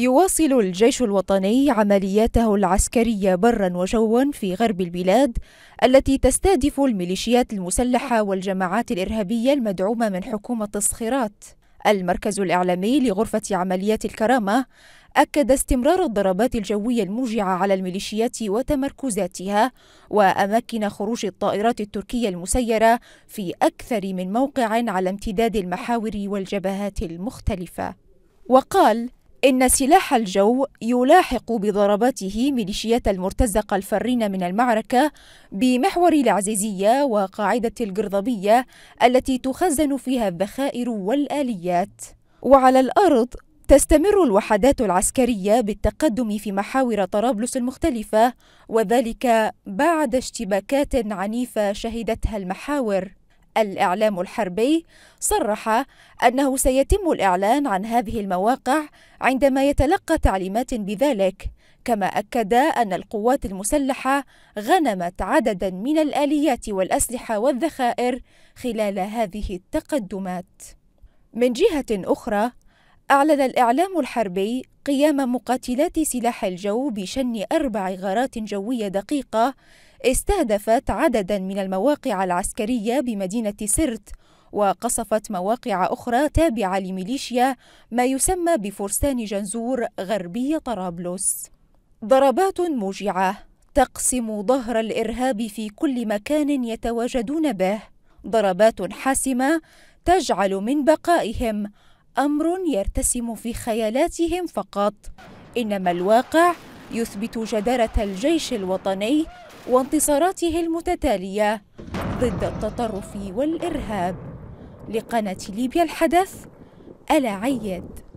يواصل الجيش الوطني عملياته العسكرية برا وجوا في غرب البلاد التي تستهدف الميليشيات المسلحة والجماعات الإرهابية المدعومة من حكومة الصخيرات المركز الإعلامي لغرفة عمليات الكرامة أكد استمرار الضربات الجوية الموجعة على الميليشيات وتمركزاتها وأماكن خروج الطائرات التركية المسيرة في أكثر من موقع على امتداد المحاور والجبهات المختلفة وقال إن سلاح الجو يلاحق بضرباته ميليشيات المرتزقة الفرين من المعركة بمحور العزيزية وقاعدة القرضبية التي تخزن فيها الذخائر والآليات وعلى الأرض تستمر الوحدات العسكرية بالتقدم في محاور طرابلس المختلفة وذلك بعد اشتباكات عنيفة شهدتها المحاور الإعلام الحربي صرح أنه سيتم الإعلان عن هذه المواقع عندما يتلقى تعليمات بذلك كما أكد أن القوات المسلحة غنمت عددا من الآليات والأسلحة والذخائر خلال هذه التقدمات من جهة أخرى أعلن الإعلام الحربي قيام مقاتلات سلاح الجو بشن أربع غارات جوية دقيقة استهدفت عددا من المواقع العسكرية بمدينة سرت وقصفت مواقع أخرى تابعة لميليشيا ما يسمى بفرسان جنزور غربي طرابلس ضربات موجعة تقسم ظهر الإرهاب في كل مكان يتواجدون به ضربات حاسمة تجعل من بقائهم أمر يرتسم في خيالاتهم فقط إنما الواقع يثبت جدارة الجيش الوطني وانتصاراته المتتالية ضد التطرف والإرهاب لقناة ليبيا الحدث ألا عيد